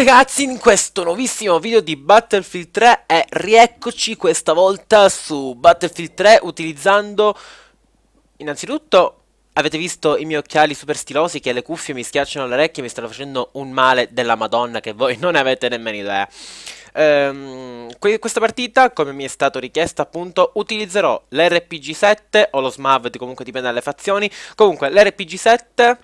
ragazzi, in questo nuovissimo video di Battlefield 3 e rieccoci questa volta su Battlefield 3 utilizzando innanzitutto Avete visto i miei occhiali super stilosi che le cuffie mi schiacciano le orecchie e mi stanno facendo un male della madonna che voi non avete nemmeno idea. Ehm, questa partita, come mi è stato richiesto appunto, utilizzerò l'RPG-7 o lo SMAV, comunque dipende dalle fazioni. Comunque l'RPG-7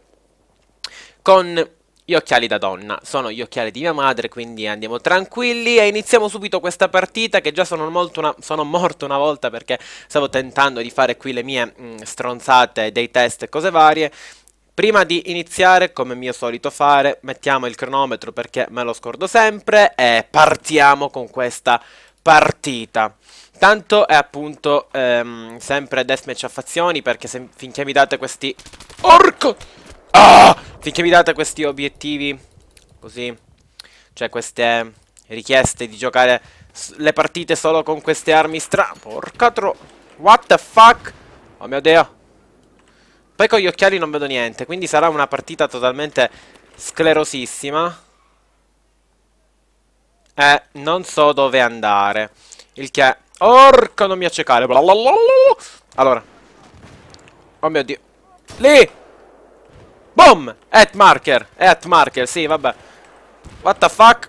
con gli occhiali da donna, sono gli occhiali di mia madre, quindi andiamo tranquilli e iniziamo subito questa partita che già sono, una, sono morto una volta perché stavo tentando di fare qui le mie mh, mm, stronzate dei test e cose varie. Prima di iniziare, come mio solito fare, mettiamo il cronometro perché me lo scordo sempre e partiamo con questa partita. Tanto è appunto ehm, sempre deathmatch a fazioni perché se, finché mi date questi... Orco! Ah! Finché mi date questi obiettivi, così, cioè queste richieste di giocare le partite solo con queste armi stra... Porca tro... What the fuck? Oh mio dio. Poi con gli occhiali non vedo niente, quindi sarà una partita totalmente sclerosissima. Eh, non so dove andare. Il che... Orca, non mi accecare. Allora. Oh mio dio. Lì! Boom! At marker. At marker, sì, vabbè. What the fuck?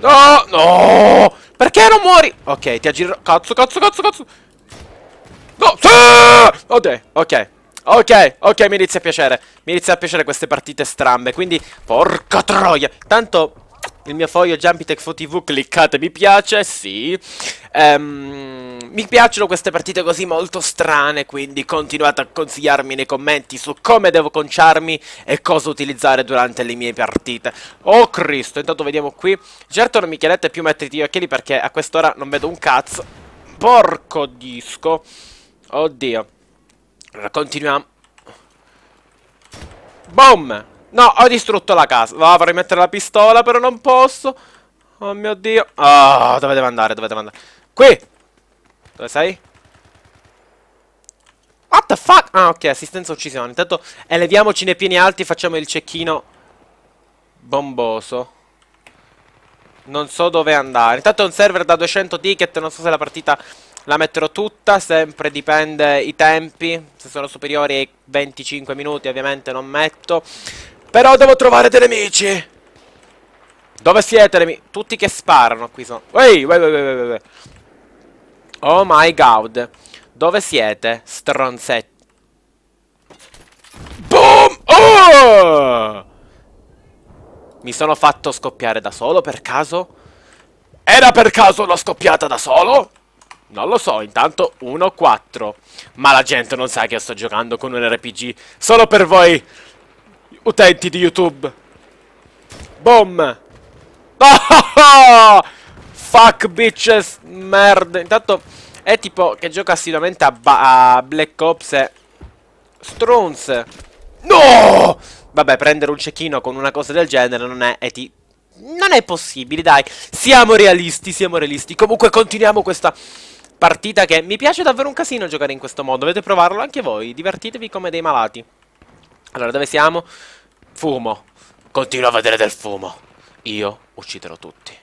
No, no! Perché non muori? Ok, ti aggiro... Cazzo, cazzo, cazzo, cazzo! No! Sì! Ok, ok. Ok, ok, mi inizia a piacere. Mi inizia a piacere queste partite strambe, quindi... Porca troia! Tanto il mio foglio Jumpitech TV, cliccate mi piace, sì. Um, mi piacciono queste partite così molto strane, quindi continuate a consigliarmi nei commenti su come devo conciarmi e cosa utilizzare durante le mie partite. Oh Cristo, intanto vediamo qui. Certo non mi chiedete più mettere gli occhiali perché a quest'ora non vedo un cazzo. Porco disco. Oddio. Allora, continuiamo. Boom! No, ho distrutto la casa. No, vorrei mettere la pistola, però non posso. Oh mio Dio. Ah, oh, dove devo andare? Dove devo andare? Qui! Dove sei? What the fuck? Ah, ok, assistenza uccisione. Intanto eleviamoci nei pieni alti e facciamo il cecchino bomboso. Non so dove andare. Intanto è un server da 200 ticket, non so se la partita la metterò tutta, sempre dipende i tempi. Se sono superiori ai 25 minuti ovviamente non metto. Però devo trovare dei nemici. Dove siete nemici? Tutti che sparano qui sono. Ehi, uè, uè, uè, uè. Oh my god. Dove siete, stronzetti? Boom! Oh! Mi sono fatto scoppiare da solo per caso? Era per caso una scoppiata da solo? Non lo so, intanto 1-4. Ma la gente non sa che io sto giocando con un RPG. Solo per voi utenti di YouTube. Boom! Ah, fuck bitches, merda. Intanto è tipo che gioca assiduamente a, a Black Ops e... Strunz. No! Vabbè, prendere un cecchino con una cosa del genere non è eti... Non è possibile, dai. Siamo realisti, siamo realisti. Comunque continuiamo questa partita che mi piace davvero un casino giocare in questo modo. Dovete provarlo anche voi. Divertitevi come dei malati. Allora, dove siamo? Fumo. Continua a vedere del fumo. Io ucciderò tutti.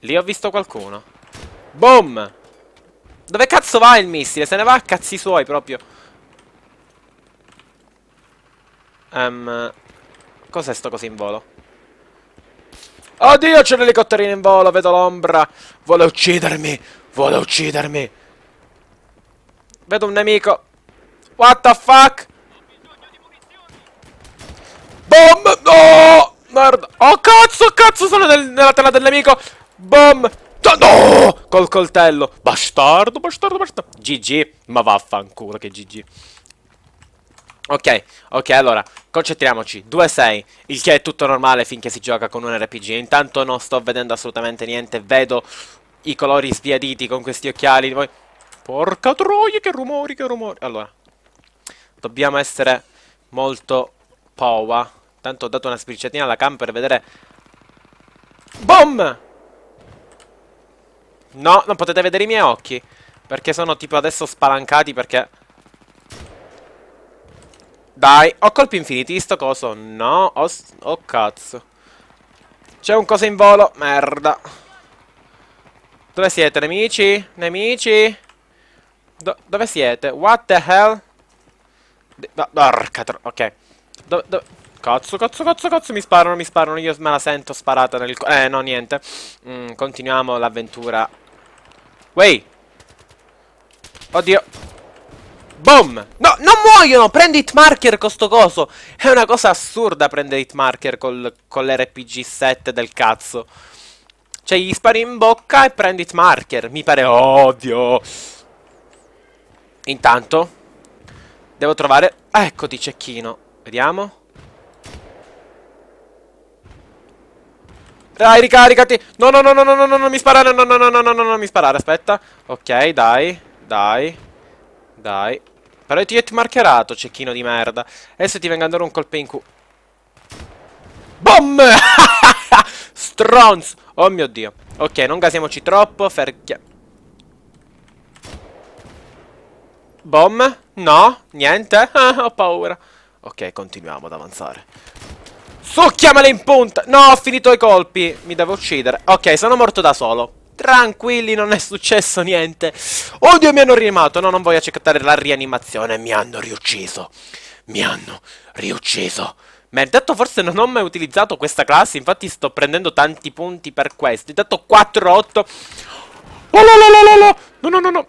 Lì ho visto qualcuno. Boom! Dove cazzo va il missile? Se ne va a cazzi suoi proprio. Um, cos'è sto così in volo? Oddio, c'è un elicotterino in volo, vedo l'ombra. Vuole uccidermi, vuole uccidermi. Vedo un nemico. What the fuck? Boom! No! Merda! Oh cazzo, cazzo, sono nel, nella tela del nemico! Boom! No! Col coltello! Bastardo, bastardo, bastardo! GG! Ma vaffanculo che GG! Ok, ok, allora, concentriamoci, 2-6, il che è tutto normale finché si gioca con un RPG, intanto non sto vedendo assolutamente niente, vedo i colori sbiaditi con questi occhiali, poi... Porca troia, che rumori, che rumori! Allora, dobbiamo essere molto power Tanto ho dato una sbriciatina alla cam per vedere... Boom! No, non potete vedere i miei occhi. Perché sono tipo adesso spalancati perché... Dai, ho colpi infiniti sto coso. No, oh, oh cazzo. C'è un coso in volo. Merda. Dove siete, nemici? Nemici? Do dove siete? What the hell? D porca tro... Ok. Dove... do Cazzo, cazzo, cazzo, cazzo, mi sparano, mi sparano, io me la sento sparata nel... Eh, no, niente. Mm, continuiamo l'avventura. Wey! Oddio. Boom! No, non muoiono! Prendi hit marker con sto coso! È una cosa assurda prendere hit marker col, con l'RPG 7 del cazzo. Cioè, gli spari in bocca e prendi hit marker. Mi pare odio. Intanto, devo trovare... Ah, ecco di cecchino. Vediamo. Dai, ricaricati. No, no, no, no, no, no, no, non mi sparare. No, no, no, no, no, no, non mi sparare. Aspetta. Ok, dai. Dai. Dai. Però ti ho marcherato, cecchino di merda. Adesso ti venga a dare un colpo in cu... Boom! Stronz! Oh mio Dio. Ok, non gasiamoci troppo. Ferchia... Bom? No? Niente? ho paura. Ok, continuiamo ad avanzare. Succhiamale in punta! No, ho finito i colpi! Mi devo uccidere. Ok, sono morto da solo. Tranquilli, non è successo niente. Oddio, mi hanno rianimato. No, non voglio accettare la rianimazione. Mi hanno riucciso. Mi hanno riucciso. Ma detto forse non ho mai utilizzato questa classe, infatti sto prendendo tanti punti per questo. Ho detto 4-8. Oh, no, no, no, no.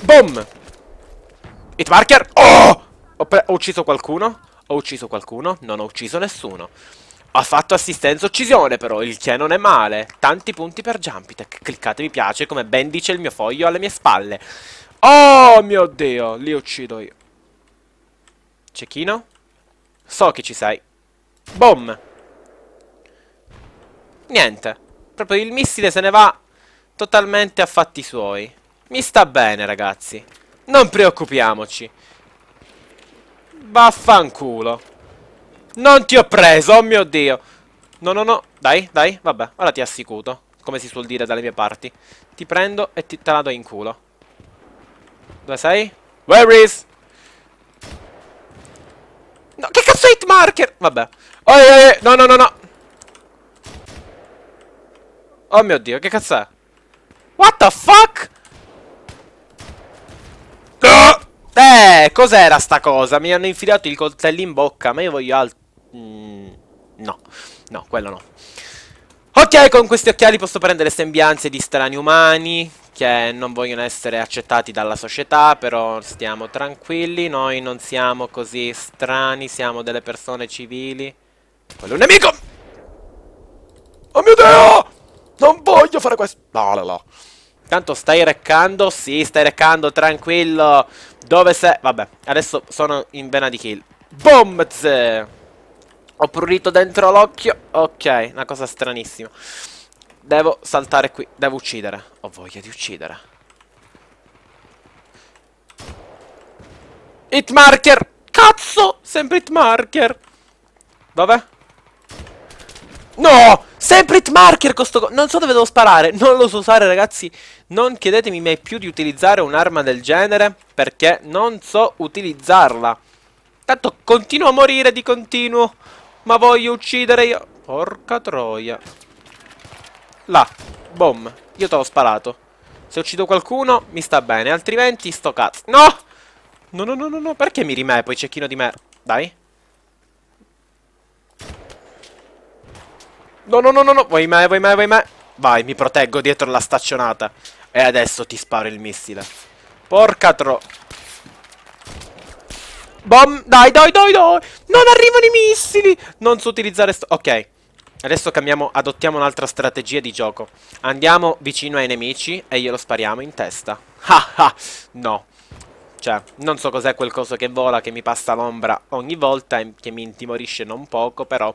Boom. Hitmarker. Oh! Ho, ho ucciso qualcuno. Ho ucciso qualcuno? Non ho ucciso nessuno. Ha fatto assistenza uccisione però, il che non è male. Tanti punti per Jumpitech. Cliccate mi piace, come ben dice il mio foglio alle mie spalle. Oh mio Dio, li uccido io. Cecchino? So che ci sei. Boom! Niente. Proprio il missile se ne va totalmente a fatti suoi. Mi sta bene, ragazzi. Non preoccupiamoci. Vaffanculo. Non ti ho preso, oh mio Dio. No, no, no. Dai, dai, vabbè. Ora ti assicuro. Come si suol dire dalle mie parti. Ti prendo e ti, te la do in culo. Dove sei? Where is? No, che cazzo è hitmarker? Vabbè. Oh, oh, eh, no, no, no, no. Oh mio Dio, che cazzo è? What the fuck? Eh, cos'era sta cosa? Mi hanno infilato il coltello in bocca, ma io voglio altro... Mm, no, no, quello no. Ok, con questi occhiali posso prendere sembianze di strani umani che non vogliono essere accettati dalla società, però stiamo tranquilli, noi non siamo così strani, siamo delle persone civili. Quello è un nemico! Oh mio Dio! Non voglio fare questo! No, no, no. Tanto stai reccando? Sì, stai reccando, tranquillo. Dove sei? Vabbè, adesso sono in vena di kill. Boom! Bombz! Ho prurito dentro l'occhio. Ok, una cosa stranissima. Devo saltare qui. Devo uccidere. Ho voglia di uccidere. Hitmarker! Cazzo! Sempre hitmarker! Dov'è? No! Sempre hit marker con sto... Non so dove devo sparare. Non lo so usare, ragazzi. Non chiedetemi mai più di utilizzare un'arma del genere. Perché non so utilizzarla. Tanto continuo a morire di continuo. Ma voglio uccidere io. Porca troia. Là. Boom. Io te l'ho sparato. Se uccido qualcuno, mi sta bene. Altrimenti, sto cazzo. No! No, no, no, no, no. Perché mi rimè poi cecchino di me? Dai. No, no, no, no, no. Vai me, vai me, vai me. Vai, mi proteggo dietro la staccionata. E adesso ti sparo il missile. Porca tro... Bom, dai, dai, dai, dai. Non arrivano i missili. Non so utilizzare sto... Ok. Adesso cambiamo, adottiamo un'altra strategia di gioco. Andiamo vicino ai nemici e glielo spariamo in testa. Ah ah, no. Cioè, non so cos'è quel coso che vola, che mi passa l'ombra ogni volta e che mi intimorisce non poco, però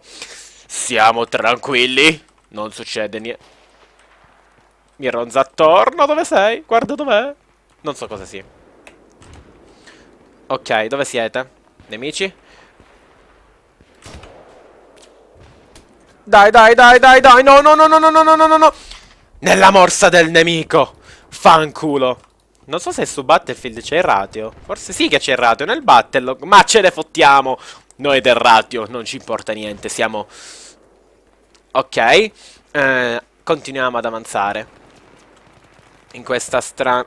siamo tranquilli. Non succede niente. Mi ronza attorno. Dove sei? Guarda dov'è. Non so cosa sia. Ok, dove siete? Nemici? Dai, dai, dai, dai, dai. No, no, no, no, no, no, no, no, no. Nella morsa del nemico. Fanculo. Non so se su Battlefield c'è il ratio. Forse sì che c'è il ratio nel Battlelog. Ma ce ne fottiamo. Noi del radio, non ci importa niente, siamo... Ok, eh, continuiamo ad avanzare. In questa strana...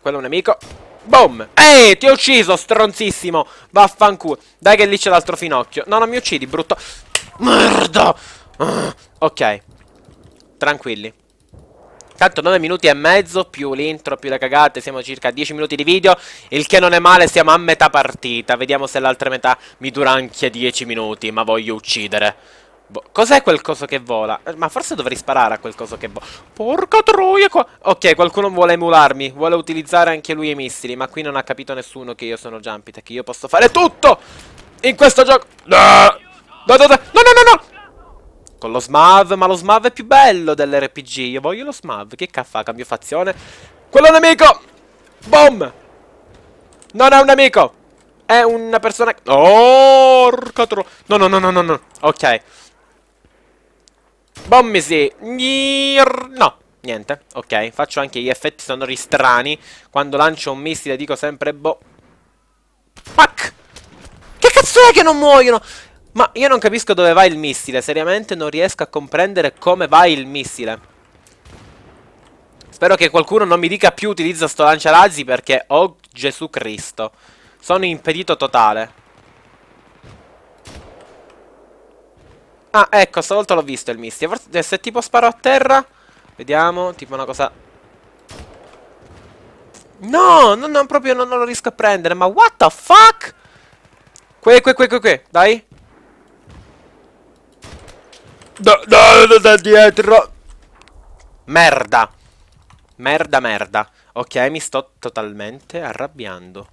Quello è un nemico. Boom! Ehi, ti ho ucciso, stronzissimo! Vaffanculo. Dai che lì c'è l'altro finocchio. No, non mi uccidi, brutto... Merda! Ah, ok. Tranquilli. Tanto 9 minuti e mezzo più l'intro più le cagate, siamo a circa 10 minuti di video, il che non è male, siamo a metà partita, vediamo se l'altra metà mi dura anche 10 minuti, ma voglio uccidere. Bo Cos'è quel coso che vola? Eh, ma forse dovrei sparare a quel coso che vola. Porca troia qua. Ok, qualcuno vuole emularmi, vuole utilizzare anche lui i missili, ma qui non ha capito nessuno che io sono Jumpy, che io posso fare tutto in questo gioco. no, no, no, no, no, no. Con lo Smav, ma lo Smav è più bello dell'RPG. Io voglio lo Smav. Che caffa, cambio fazione. Quello è un amico! Boom! Non è un amico! È una persona... Oh, tro... No, no, no, no, no, no. Ok. Bommi sì. No. Niente, ok, faccio anche gli effetti sonori strani Quando lancio un missile dico sempre boh Fuck! Che cazzo è che non muoiono? Ma io non capisco dove va il missile, seriamente non riesco a comprendere come va il missile. Spero che qualcuno non mi dica più utilizza sto lanciarazzi perché, oh Gesù Cristo, sono impedito totale. Ah, ecco, stavolta l'ho visto il missile. Forse eh, se tipo sparo a terra... Vediamo, tipo una cosa... No, non no proprio non, non, lo riesco a prendere. Ma what the fuck? Que, que, que, que, que. Dai. Da, da, da, da dietro. Merda. Merda, merda. Ok, mi sto totalmente arrabbiando.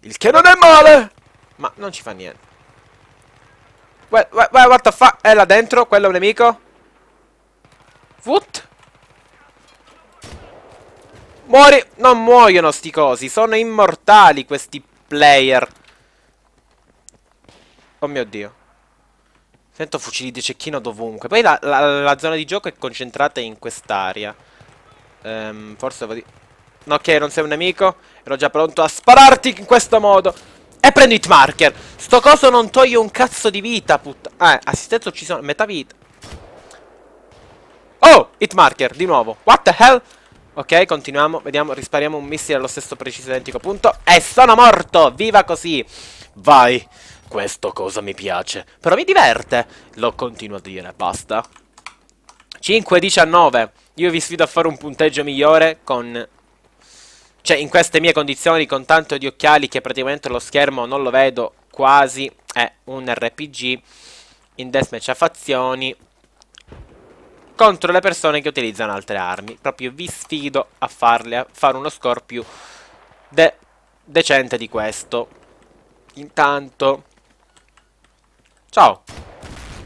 Il che non è male. Ma non ci fa niente. Well, well, what the fuck? È là dentro? Quello è un nemico? What? Muori! Non muoiono sti cosi. Sono immortali questi player. Oh mio Dio. Sento fucili di cecchino dovunque. Poi la, la, la zona di gioco è concentrata in quest'area. Ehm, forse devo dire... No, ok, non sei un nemico. Ero già pronto a spararti in questo modo. E prendo hit marker. Sto coso non toglie un cazzo di vita, puttana. Eh, assistenza uccisione. Metà vita. Oh, hit marker, di nuovo. What the hell? Ok, continuiamo, vediamo, rispariamo un missile allo stesso preciso identico punto E sono morto, viva così Vai questo cosa mi piace. Però mi diverte. Lo continuo a dire, basta. 5-19. Io vi sfido a fare un punteggio migliore con... Cioè, in queste mie condizioni, con tanto di occhiali che praticamente lo schermo non lo vedo quasi, è un RPG in deathmatch a fazioni contro le persone che utilizzano altre armi. Proprio vi sfido a, farle, a fare uno score più de decente di questo. Intanto Ciao.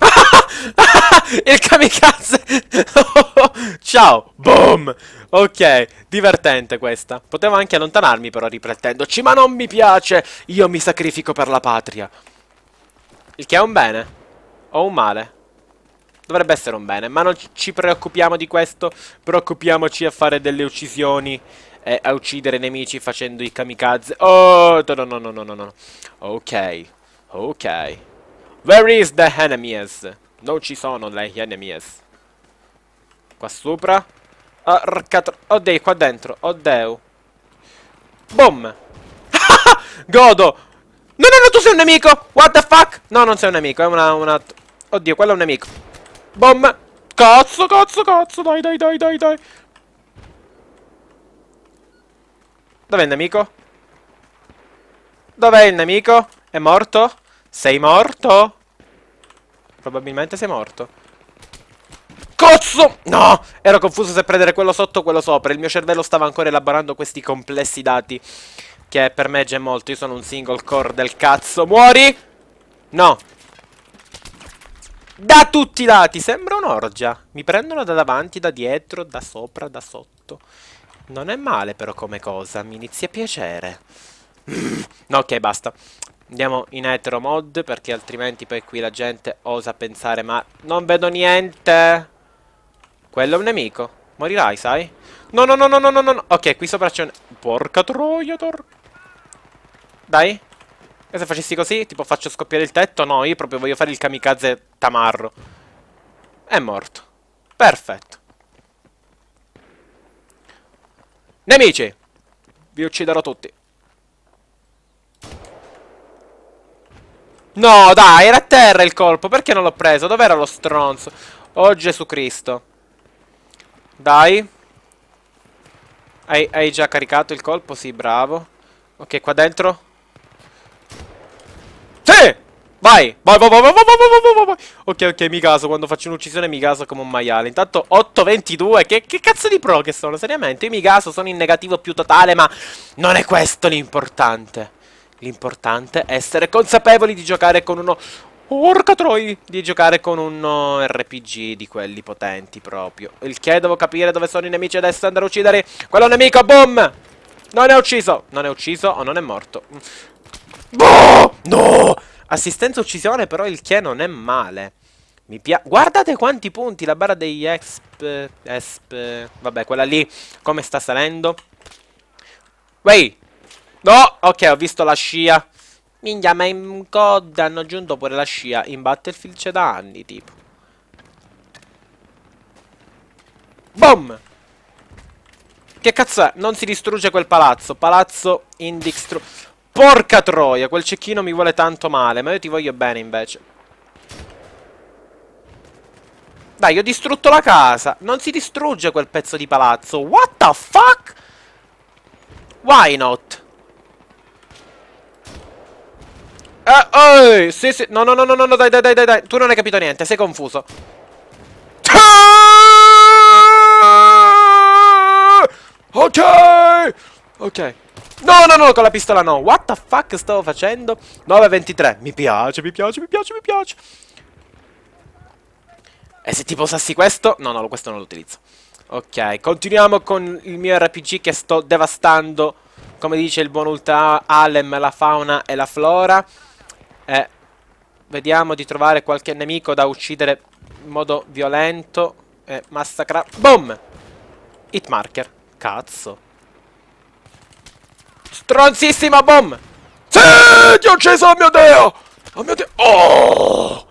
Il kamikaze! Ciao! Boom! Ok, divertente questa. Potevo anche allontanarmi però riflettendoci, ma non mi piace! Io mi sacrifico per la patria. Il che è un bene? O un male? Dovrebbe essere un bene, ma non ci preoccupiamo di questo. Preoccupiamoci a fare delle uccisioni e a uccidere nemici facendo i kamikaze. Oh, no, no, no, no, no, no. Ok, ok. Where is the enemies? Non ci sono le enemies. Qua sopra. Arca... Oddio, qua dentro. Oddio. Boom. Godo. No, no, no, tu sei un nemico. What the fuck? No, non sei un nemico. È una... una... Oddio, quello è un nemico. Boom. Cazzo, cazzo, cazzo. Dai, dai, dai, dai, dai. Dov'è il nemico? Dov'è il nemico? È morto? Sei morto? Probabilmente sei morto. Cozzo! No! Ero confuso se prendere quello sotto o quello sopra. Il mio cervello stava ancora elaborando questi complessi dati. Che per me già è molto. Io sono un single core del cazzo. Muori! No! Da tutti i lati! Sembra un'orgia. Mi prendono da davanti, da dietro, da sopra, da sotto. Non è male però come cosa. Mi inizia a piacere. no, ok, basta. Andiamo in etero mod perché altrimenti poi qui la gente osa pensare ma non vedo niente. Quello è un nemico. Morirai, sai? No, no, no, no, no, no, no. Ok, qui sopra c'è un... Porca troia, tor... Dai. E se facessi così, tipo faccio scoppiare il tetto? No, io proprio voglio fare il kamikaze tamarro. È morto. Perfetto. Nemici! Vi ucciderò tutti. No, dai, era a terra il colpo. Perché non l'ho preso? Dov'era lo stronzo? Oh, Gesù Cristo. Dai. Hai, hai già caricato il colpo? Sì, bravo. Ok, qua dentro. Sì! Vai! Vai, vai, vai, vai, vai, vai, vai, vai, Ok, ok, mi caso, quando faccio un'uccisione mi caso come un maiale. Intanto 8-22, che, che, cazzo di pro che sono, seriamente? Io mi caso, sono in negativo più totale, ma non è questo l'importante. L'importante è essere consapevoli di giocare con uno... Porca troi! Di giocare con un uh, RPG di quelli potenti proprio. Il che devo capire dove sono i nemici adesso andare a uccidere quello nemico. Boom! Non è ucciso! Non è ucciso o non è morto. Boh! No! Assistenza uccisione però il che non è male. Mi piace. Guardate quanti punti la barra degli exp... Esp... Vabbè, quella lì come sta salendo. Wey! No! Ok, ho visto la scia. Minchia, ma in COD hanno aggiunto pure la scia. In Battlefield c'è da anni, tipo. Boom! Che cazzo è? Non si distrugge quel palazzo. Palazzo indistru... Porca troia, quel cecchino mi vuole tanto male, ma io ti voglio bene invece. Dai, ho distrutto la casa. Non si distrugge quel pezzo di palazzo. What the fuck? Why not? Ah, oh, sì, sì. No, no, no, no, no, dai, dai, dai, dai. Tu non hai capito niente, sei confuso. Ok. Ok. No, no, no, con la pistola no. What the fuck stavo facendo? 9.23. Mi piace, mi piace, mi piace, mi piace. E se tipo sassi questo? No, no, questo non lo utilizzo. Ok, continuiamo con il mio RPG che sto devastando, come dice il buon Ultra Alem, la fauna e la flora. Eh, vediamo di trovare qualche nemico da uccidere in modo violento e massacrare. Boom! Hitmarker. Cazzo. Stronzissima boom! Sì! Ti ho ucciso, oh mio dio! Oh mio dio! Oh!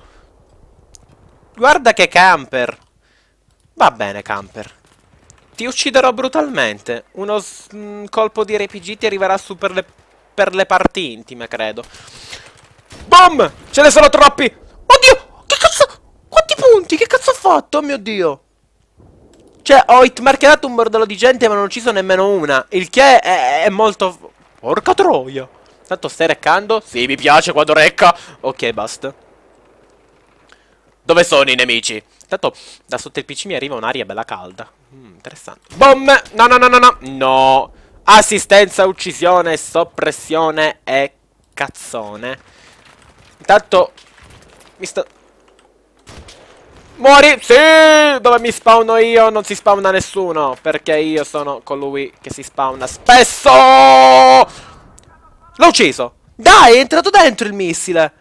Guarda che camper! Va bene, camper. Ti ucciderò brutalmente. Uno mm, colpo di RPG ti arriverà su per le, per le parti intime, credo. Boom! Ce ne sono troppi! Oddio! Che cazzo... Quanti punti? Che cazzo ho fatto? Oh mio Dio! Cioè, ho hitmarkerato un bordello di gente ma non ho ucciso nemmeno una. Il che è, è molto... Porca troia! Tanto stai reccando? Sì, mi piace quando recca! Ok, basta. Dove sono i nemici? Tanto da sotto il PC mi arriva un'aria bella calda. Mm, interessante. Bombe! No, no, no, no, no! No! Assistenza, uccisione, soppressione e cazzone. Tanto mi sta... Muori! Sì! Dove mi spawno io non si spawna nessuno. Perché io sono colui che si spawna spesso! L'ho ucciso! Dai, è entrato dentro il missile!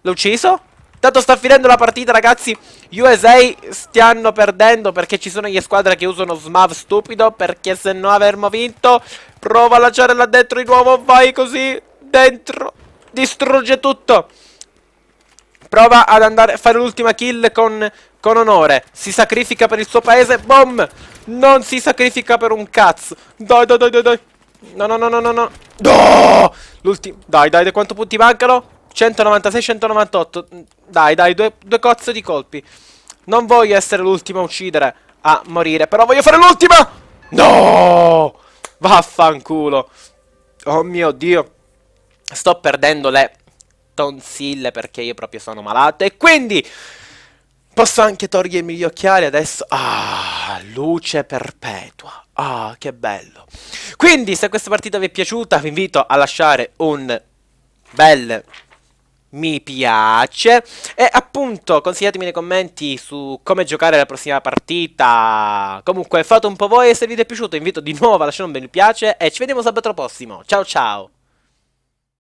L'ho ucciso? Tanto sta finendo la partita, ragazzi. USA stiano perdendo perché ci sono le squadre che usano Smav stupido. Perché se no avremmo vinto. Prova a lanciare là dentro di nuovo. Vai così. Dentro distrugge tutto. Prova ad andare a fare l'ultima kill con, con onore. Si sacrifica per il suo paese. Boom! Non si sacrifica per un cazzo. Dai, dai, dai, dai, dai. No, no, no, no, no, no. Oh! L'ultimo. Dai, dai, dai, quanto punti mancano? 196, 198. Dai, dai, due, due cozzo di colpi. Non voglio essere l'ultimo a uccidere, a morire. Però voglio fare l'ultima! No! Vaffanculo. Oh mio Dio sto perdendo le tonsille perché io proprio sono malato e quindi posso anche togliermi gli occhiali adesso. Ah, luce perpetua. Ah, che bello. Quindi, se questa partita vi è piaciuta, vi invito a lasciare un bel mi piace e appunto consigliatemi nei commenti su come giocare la prossima partita comunque fate un po' voi e se il video è piaciuto invito di nuovo a lasciare un bel mi piace e ci vediamo sabato prossimo ciao ciao